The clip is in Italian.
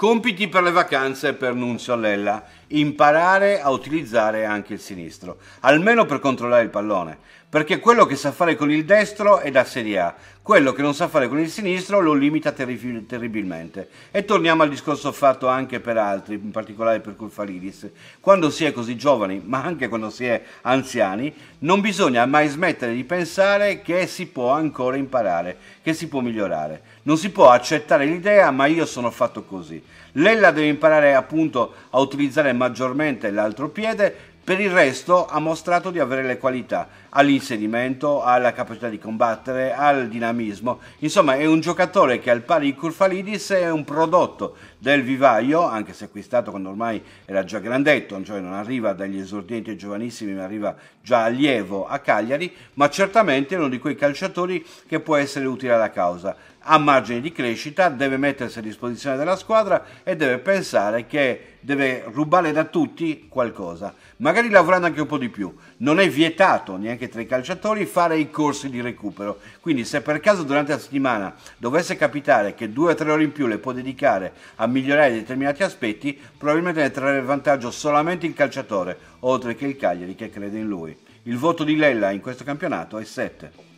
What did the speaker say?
Compiti per le vacanze per Nunzio Lella. Imparare a utilizzare anche il sinistro, almeno per controllare il pallone, perché quello che sa fare con il destro è da Serie A, quello che non sa fare con il sinistro lo limita terri terribilmente. E torniamo al discorso fatto anche per altri, in particolare per Culfaridis. Quando si è così giovani, ma anche quando si è anziani, non bisogna mai smettere di pensare che si può ancora imparare, che si può migliorare. Non si può accettare l'idea, ma io sono fatto così. Lella deve imparare appunto a utilizzare maggiormente l'altro piede per il resto ha mostrato di avere le qualità, ha l'inserimento, ha la capacità di combattere, ha il dinamismo, insomma è un giocatore che al pari di Kurfalidis è un prodotto del vivaio, anche se acquistato quando ormai era già grandetto, cioè non arriva dagli esordienti giovanissimi, ma arriva già allievo a Cagliari, ma certamente è uno di quei calciatori che può essere utile alla causa ha margini di crescita, deve mettersi a disposizione della squadra e deve pensare che deve rubare da tutti qualcosa, magari lavorando anche un po' di più. Non è vietato neanche tra i calciatori fare i corsi di recupero, quindi se per caso durante la settimana dovesse capitare che due o tre ore in più le può dedicare a migliorare determinati aspetti, probabilmente ne trarrebbe vantaggio solamente il calciatore, oltre che il Cagliari che crede in lui. Il voto di Lella in questo campionato è 7.